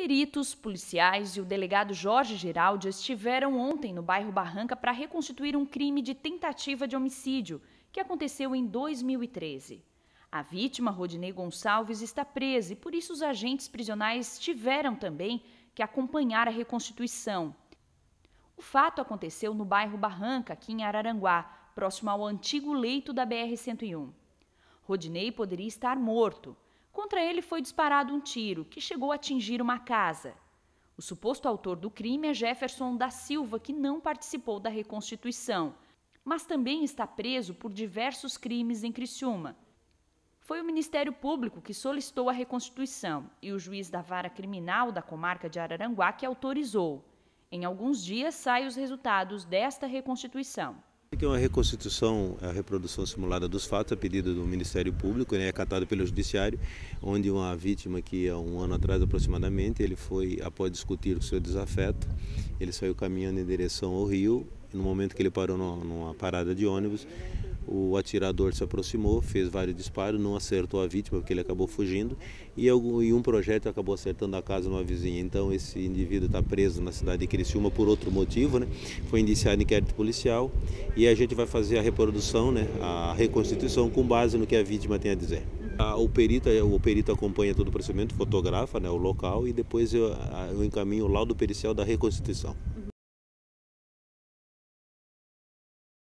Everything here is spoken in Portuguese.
Peritos, policiais e o delegado Jorge Geraldi estiveram ontem no bairro Barranca para reconstituir um crime de tentativa de homicídio que aconteceu em 2013. A vítima, Rodinei Gonçalves, está presa e por isso os agentes prisionais tiveram também que acompanhar a reconstituição. O fato aconteceu no bairro Barranca, aqui em Araranguá, próximo ao antigo leito da BR-101. Rodinei poderia estar morto. Contra ele foi disparado um tiro, que chegou a atingir uma casa. O suposto autor do crime é Jefferson da Silva, que não participou da reconstituição, mas também está preso por diversos crimes em Criciúma. Foi o Ministério Público que solicitou a reconstituição e o juiz da vara criminal da comarca de Araranguá que autorizou. Em alguns dias saem os resultados desta reconstituição. Que é uma reconstituição, é a reprodução simulada dos fatos, a pedido do Ministério Público, né, acatada é pelo Judiciário, onde uma vítima que há um ano atrás aproximadamente, ele foi, após discutir o seu desafeto, ele saiu caminhando em direção ao rio, no momento que ele parou numa, numa parada de ônibus, o atirador se aproximou, fez vários disparos, não acertou a vítima porque ele acabou fugindo e um projétil acabou acertando a casa de uma vizinha. Então esse indivíduo está preso na cidade de Criciúma por outro motivo, né? Foi indiciado em inquérito policial e a gente vai fazer a reprodução, né? A reconstituição com base no que a vítima tem a dizer. O perito, é, o perito acompanha todo o procedimento, fotografa né, o local e depois eu, eu encaminho o laudo pericial da reconstituição.